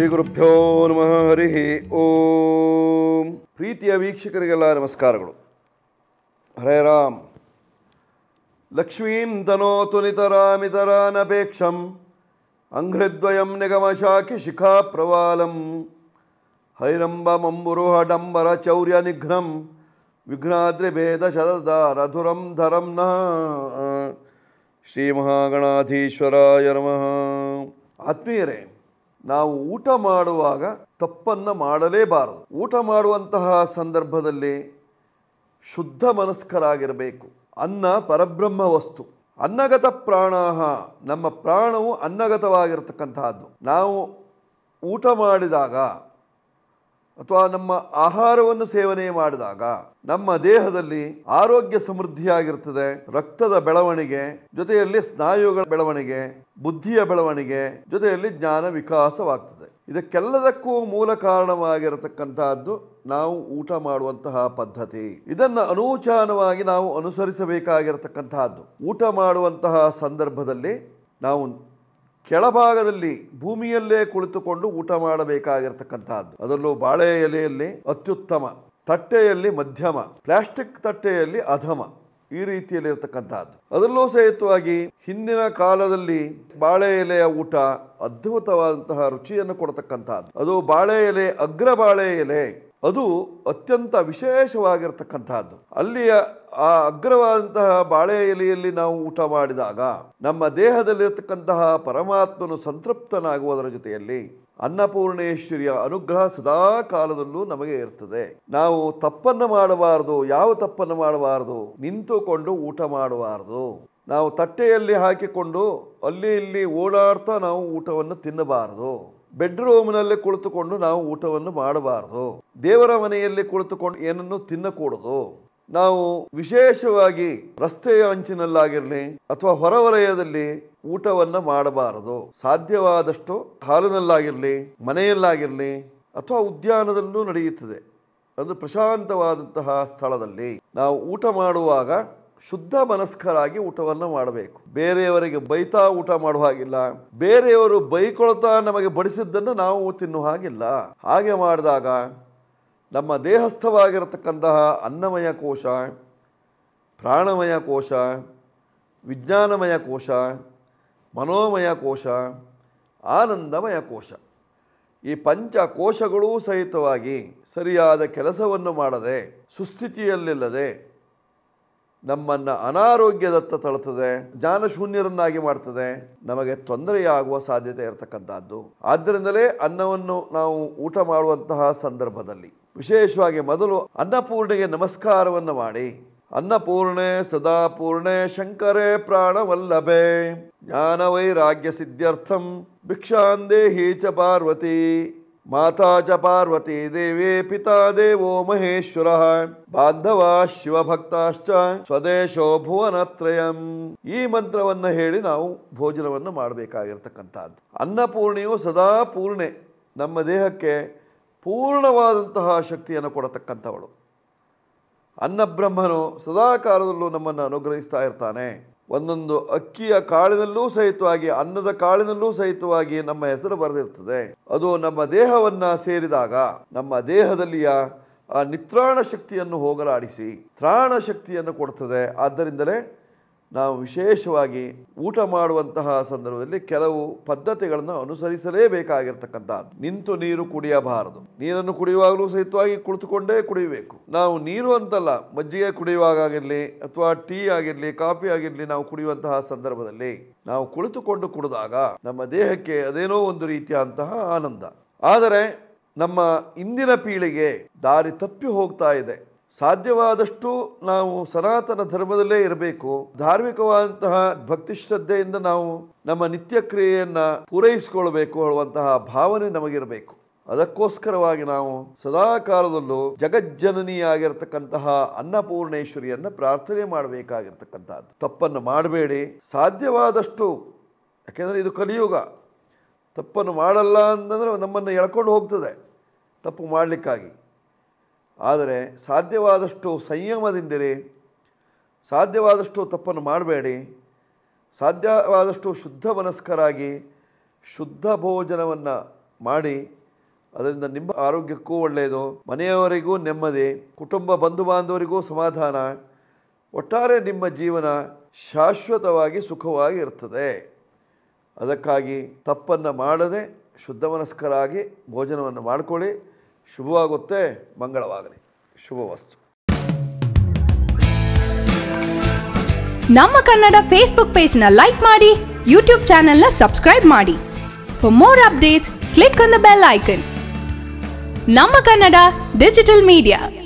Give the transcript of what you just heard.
ಶ್ರೀ ಗುರುಭ್ಯೋ ನಮಃ ಹರಿ ಓಂ ಪ್ರೀತಿಯ ವೀಕ್ಷಕರಿಗೆಲ್ಲ ನಮಸ್ಕಾರಗಳು ಹರೇ ರಾಮ್ ಲಕ್ಷ್ಮೀಂ ತನೋತು ನಿತರಾಮಿತರಾನಪೇಕ್ಷಂ ಅಂಘ್ರಿದ್ವಯಂ ನಿಗಮಶಾಖಿ ಶಿಖಾ ಪ್ರವಾಲಂ ಹೈರಂಬಮಂಬುರುಹಡಂಬರ ಚೌರ್ಯ ನಿಘ್ನಂ ವಿಘ್ನಾದ್ರಿಭೇದ ಶರದ ರಧುರಂ ಧರಂ ನಃ ಶ್ರೀ ಮಹಾಗಣಾಧೀಶ್ವರಾಯ ನಮಃ ಆತ್ಮೀಯರೇ ನಾವು ಊಟ ಮಾಡುವಾಗ ತಪ್ಪನ್ನು ಮಾಡಲೇಬಾರದು ಊಟ ಮಾಡುವಂತಹ ಸಂದರ್ಭದಲ್ಲಿ ಶುದ್ಧ ಮನಸ್ಕರಾಗಿರಬೇಕು ಅನ್ನ ಪರಬ್ರಹ್ಮ ವಸ್ತು ಅನ್ನಗತ ಪ್ರಾಣಾಹ ನಮ್ಮ ಪ್ರಾಣವು ಅನ್ನಗತವಾಗಿರತಕ್ಕಂತಹದ್ದು ನಾವು ಊಟ ಮಾಡಿದಾಗ ಅಥವಾ ನಮ್ಮ ಆಹಾರವನ್ನು ಸೇವನೆ ಮಾಡಿದಾಗ ನಮ್ಮ ದೇಹದಲ್ಲಿ ಆರೋಗ್ಯ ಸಮೃದ್ಧಿಯಾಗಿರ್ತದೆ ರಕ್ತದ ಬೆಳವಣಿಗೆ ಜೊತೆಯಲ್ಲಿ ಸ್ನಾಯುಗಳ ಬೆಳವಣಿಗೆ ಬುದ್ಧಿಯ ಬೆಳವಣಿಗೆ ಜೊತೆಯಲ್ಲಿ ಜ್ಞಾನ ವಿಕಾಸವಾಗ್ತದೆ ಇದಕ್ಕೆಲ್ಲದಕ್ಕೂ ಮೂಲ ಕಾರಣವಾಗಿರತಕ್ಕಂತಹದ್ದು ನಾವು ಊಟ ಮಾಡುವಂತಹ ಪದ್ಧತಿ ಇದನ್ನು ಅನೂಚಾನವಾಗಿ ನಾವು ಅನುಸರಿಸಬೇಕಾಗಿರತಕ್ಕಂತಹದ್ದು ಊಟ ಮಾಡುವಂತಹ ಸಂದರ್ಭದಲ್ಲಿ ನಾವು ಕೆಳಭಾಗದಲ್ಲಿ ಭೂಮಿಯಲ್ಲೇ ಕುಳಿತುಕೊಂಡು ಊಟ ಮಾಡಬೇಕಾಗಿರ್ತಕ್ಕಂತಹದ್ದು ಅದರಲ್ಲೂ ಬಾಳೆ ಎಲೆಯಲ್ಲಿ ಅತ್ಯುತ್ತಮ ತಟ್ಟೆಯಲ್ಲಿ ಮಧ್ಯಮ ಪ್ಲಾಸ್ಟಿಕ್ ತಟ್ಟೆಯಲ್ಲಿ ಅಧಮ ಈ ರೀತಿಯಲ್ಲಿ ಇರತಕ್ಕಂತಹದ್ದು ಅದರಲ್ಲೂ ಸಹಿತವಾಗಿ ಹಿಂದಿನ ಕಾಲದಲ್ಲಿ ಬಾಳೆ ಎಲೆಯ ಊಟ ಅದ್ಭುತವಾದಂತಹ ರುಚಿಯನ್ನು ಕೊಡತಕ್ಕಂತಹದ್ದು ಅದು ಬಾಳೆ ಎಲೆ ಅಗ್ರ ಬಾಳೆ ಎಲೆ ಅದು ಅತ್ಯಂತ ವಿಶೇಷವಾಗಿರ್ತಕ್ಕಂತಹದ್ದು ಅಲ್ಲಿಯ ಆ ಅಗ್ರವಾದಂತಹ ಬಾಳೆ ಎಲೆಯಲ್ಲಿ ನಾವು ಊಟ ಮಾಡಿದಾಗ ನಮ್ಮ ದೇಹದಲ್ಲಿರತಕ್ಕಂತಹ ಪರಮಾತ್ಮನು ಸಂತೃಪ್ತನಾಗುವುದರ ಜೊತೆಯಲ್ಲಿ ಅನ್ನಪೂರ್ಣೇಶ್ವರಿಯ ಅನುಗ್ರಹ ಸದಾ ಕಾಲದಲ್ಲೂ ನಮಗೆ ಇರ್ತದೆ ನಾವು ತಪ್ಪನ್ನು ಮಾಡಬಾರದು ಯಾವ ತಪ್ಪನ್ನು ಮಾಡಬಾರದು ನಿಂತುಕೊಂಡು ಊಟ ಮಾಡಬಾರದು ನಾವು ತಟ್ಟೆಯಲ್ಲಿ ಹಾಕಿಕೊಂಡು ಅಲ್ಲಿ ಇಲ್ಲಿ ಓಡಾಡ್ತಾ ನಾವು ಊಟವನ್ನು ತಿನ್ನಬಾರದು ಬೆಡ್ರೂಮ್ನಲ್ಲಿ ಕುಳಿತುಕೊಂಡು ನಾವು ಊಟವನ್ನು ಮಾಡಬಾರದು ದೇವರ ಮನೆಯಲ್ಲಿ ಕುಳಿತುಕೊಂಡು ಏನನ್ನು ತಿನ್ನಕೂಡದು ನಾವು ವಿಶೇಷವಾಗಿ ರಸ್ತೆಯ ಅಂಚಿನಲ್ಲಾಗಿರಲಿ ಅಥವಾ ಹೊರವಲಯದಲ್ಲಿ ಊಟವನ್ನ ಮಾಡಬಾರದು ಸಾಧ್ಯವಾದಷ್ಟು ಹಾಲಿನಲ್ಲಾಗಿರಲಿ ಮನೆಯಲ್ಲಾಗಿರಲಿ ಅಥವಾ ಉದ್ಯಾನದಲ್ಲೂ ನಡೆಯುತ್ತದೆ ಅಂದ್ರೆ ಪ್ರಶಾಂತವಾದಂತಹ ಸ್ಥಳದಲ್ಲಿ ನಾವು ಊಟ ಮಾಡುವಾಗ ಶುದ್ಧ ಮನಸ್ಕರಾಗಿ ಊಟವನ್ನು ಮಾಡಬೇಕು ಬೇರೆಯವರಿಗೆ ಬೈತಾ ಊಟ ಮಾಡುವ ಹಾಗಿಲ್ಲ ಬೇರೆಯವರು ಬೈಕೊಳ್ತಾ ನಮಗೆ ಬಡಿಸಿದ್ದನ್ನು ನಾವು ತಿನ್ನುವ ಹಾಗಿಲ್ಲ ಹಾಗೆ ಮಾಡಿದಾಗ ನಮ್ಮ ದೇಹಸ್ಥವಾಗಿರತಕ್ಕಂತಹ ಅನ್ನಮಯ ಕೋಶ ಪ್ರಾಣಮಯ ಕೋಶ ವಿಜ್ಞಾನಮಯ ಕೋಶ ಮನೋಮಯ ಕೋಶ ಆನಂದಮಯ ಕೋಶ ಈ ಪಂಚ ಕೋಶಗಳೂ ಸಹಿತವಾಗಿ ಸರಿಯಾದ ಕೆಲಸವನ್ನು ಮಾಡದೆ ಸುಸ್ಥಿತಿಯಲ್ಲಿಲ್ಲದೆ ನಮ್ಮನ್ನು ಅನಾರೋಗ್ಯದತ್ತ ತಳುತ್ತದೆ ಜ್ಞಾನಶೂನ್ಯರನ್ನಾಗಿ ಮಾಡ್ತದೆ ನಮಗೆ ತೊಂದರೆಯಾಗುವ ಸಾಧ್ಯತೆ ಇರತಕ್ಕಂಥದ್ದು ಆದ್ದರಿಂದಲೇ ಅನ್ನವನ್ನು ನಾವು ಊಟ ಮಾಡುವಂತಹ ಸಂದರ್ಭದಲ್ಲಿ ವಿಶೇಷವಾಗಿ ಮೊದಲು ಅನ್ನಪೂರ್ಣೆಗೆ ನಮಸ್ಕಾರವನ್ನು ಮಾಡಿ ಅನ್ನಪೂರ್ಣೆ ಪೂರ್ಣೆ ಶಂಕರೇ ಪ್ರಾಣವಲ್ಲಭೆ ಜ್ಞಾನ ವೈರಾಗ್ಯ ಸಿದ್ಧ್ಯರ್ಥಂ ಭಿಕ್ಷಾಂದೇಹಿ ಚ ಪಾರ್ವತಿ ಮಾತಾ ಚ ಪಾರ್ವತಿ ದೇವಿ ಪಿತಾ ದೇವೋ ಮಹೇಶ್ವರ ಬಾಂಧವ ಶಿವಭಕ್ತಾಶ್ಚ ಸ್ವದೇಶೋ ಭುವನತ್ರಯಂ ಈ ಮಂತ್ರವನ್ನ ಹೇಳಿ ನಾವು ಭೋಜನವನ್ನು ಮಾಡಬೇಕಾಗಿರ್ತಕ್ಕಂಥದ್ದು ಅನ್ನಪೂರ್ಣೆಯು ಸದಾ ಪೂರ್ಣೆ ನಮ್ಮ ದೇಹಕ್ಕೆ ಪೂರ್ಣವಾದಂತಹ ಶಕ್ತಿಯನ್ನು ಕೊಡತಕ್ಕಂಥವಳು ಅನ್ನಬ್ರಹ್ಮನು ಸದಾಕಾಲದಲ್ಲೂ ನಮ್ಮನ್ನು ಅನುಗ್ರಹಿಸ್ತಾ ಇರ್ತಾನೆ ಒಂದೊಂದು ಅಕ್ಕಿಯ ಕಾಳಿನಲ್ಲೂ ಸಹಿತವಾಗಿ ಅನ್ನದ ಕಾಳಿನಲ್ಲೂ ಸಹಿತವಾಗಿ ನಮ್ಮ ಹೆಸರು ಬರೆದಿರ್ತದೆ ಅದು ನಮ್ಮ ದೇಹವನ್ನು ಸೇರಿದಾಗ ನಮ್ಮ ದೇಹದಲ್ಲಿಯ ಆ ನಿತ್ರಾಣ ಶಕ್ತಿಯನ್ನು ಹೋಗಲಾಡಿಸಿ ತ್ರಾಣ ಶಕ್ತಿಯನ್ನು ಕೊಡ್ತದೆ ಆದ್ದರಿಂದಲೇ ನಾವು ವಿಶೇಷವಾಗಿ ಊಟ ಮಾಡುವಂತಹ ಸಂದರ್ಭದಲ್ಲಿ ಕೆಲವು ಪದ್ಧತಿಗಳನ್ನು ಅನುಸರಿಸಲೇಬೇಕಾಗಿರ್ತಕ್ಕಂಥದ್ದು ನಿಂತು ನೀರು ಕುಡಿಯಬಾರದು ನೀರನ್ನು ಕುಡಿಯುವಾಗಲೂ ಸಹಿತವಾಗಿ ಕುಳಿತುಕೊಂಡೇ ಕುಡಿಯಬೇಕು ನಾವು ನೀರು ಅಂತಲ್ಲ ಮಜ್ಜಿಗೆ ಕುಡಿಯುವಾಗಲಿ ಅಥವಾ ಟೀ ಆಗಿರಲಿ ಕಾಫಿ ಆಗಿರಲಿ ನಾವು ಕುಡಿಯುವಂತಹ ಸಂದರ್ಭದಲ್ಲಿ ನಾವು ಕುಳಿತುಕೊಂಡು ಕುಡಿದಾಗ ನಮ್ಮ ದೇಹಕ್ಕೆ ಅದೇನೋ ಒಂದು ರೀತಿಯ ಆನಂದ ಆದರೆ ನಮ್ಮ ಇಂದಿನ ಪೀಳಿಗೆ ದಾರಿ ತಪ್ಪಿ ಹೋಗ್ತಾ ಇದೆ ಸಾಧ್ಯವಾದಷ್ಟು ನಾವು ಸನಾತನ ಧರ್ಮದಲ್ಲೇ ಇರಬೇಕು ಧಾರ್ಮಿಕವಾದಂತಹ ಭಕ್ತಿ ಶ್ರದ್ಧೆಯಿಂದ ನಾವು ನಮ್ಮ ನಿತ್ಯ ಕ್ರಿಯೆಯನ್ನು ಪೂರೈಸಿಕೊಳ್ಬೇಕು ಹೇಳುವಂತಹ ಭಾವನೆ ನಮಗಿರಬೇಕು ಅದಕ್ಕೋಸ್ಕರವಾಗಿ ನಾವು ಸದಾ ಕಾಲದಲ್ಲೂ ಜಗಜ್ಜನನಿಯಾಗಿರ್ತಕ್ಕಂತಹ ಅನ್ನಪೂರ್ಣೇಶ್ವರಿಯನ್ನು ಪ್ರಾರ್ಥನೆ ಮಾಡಬೇಕಾಗಿರ್ತಕ್ಕಂಥದ್ದು ತಪ್ಪನ್ನು ಮಾಡಬೇಡಿ ಸಾಧ್ಯವಾದಷ್ಟು ಯಾಕೆಂದರೆ ಇದು ಕಲಿಯುಗ ತಪ್ಪನ್ನು ಮಾಡಲ್ಲ ಅಂತಂದರೆ ನಮ್ಮನ್ನು ಎಳ್ಕೊಂಡು ಹೋಗ್ತದೆ ತಪ್ಪು ಮಾಡಲಿಕ್ಕಾಗಿ ಆದರೆ ಸಾಧ್ಯವಾದಷ್ಟು ಸಂಯಮದಿಂದಿರಿ ಸಾಧ್ಯವಾದಷ್ಟು ತಪ್ಪನ್ನು ಮಾಡಬೇಡಿ ಸಾಧ್ಯವಾದಷ್ಟು ಶುದ್ಧ ಮನಸ್ಕರಾಗಿ ಶುದ್ಧ ಭೋಜನವನ್ನು ಮಾಡಿ ಅದರಿಂದ ನಿಮ್ಮ ಆರೋಗ್ಯಕ್ಕೂ ಒಳ್ಳೆಯದು ಮನೆಯವರಿಗೂ ನೆಮ್ಮದಿ ಕುಟುಂಬ ಬಂಧು ಬಾಂಧವರಿಗೂ ಸಮಾಧಾನ ಒಟ್ಟಾರೆ ನಿಮ್ಮ ಜೀವನ ಶಾಶ್ವತವಾಗಿ ಸುಖವಾಗಿ ಇರ್ತದೆ ಅದಕ್ಕಾಗಿ ತಪ್ಪನ್ನು ಮಾಡದೆ ಶುದ್ಧ ಮನಸ್ಕರಾಗಿ ಭೋಜನವನ್ನು ಮಾಡಿಕೊಳ್ಳಿ ಶುಭವಾಗುತ್ತೆ ಮಂಗಳವಾಗಲಿ ವಸ್ತು ನಮ್ಮ ಕನ್ನಡ ಫೇಸ್ಬುಕ್ ಪೇಜ್ನ ಲೈಕ್ ಮಾಡಿ ಯೂಟ್ಯೂಬ್ ನ ಸಬ್ಸ್ಕ್ರೈಬ್ ಮಾಡಿ for more updates click on the bell icon ನಮ್ಮ ಕನ್ನಡ ಡಿಜಿಟಲ್ ಮೀಡಿಯಾ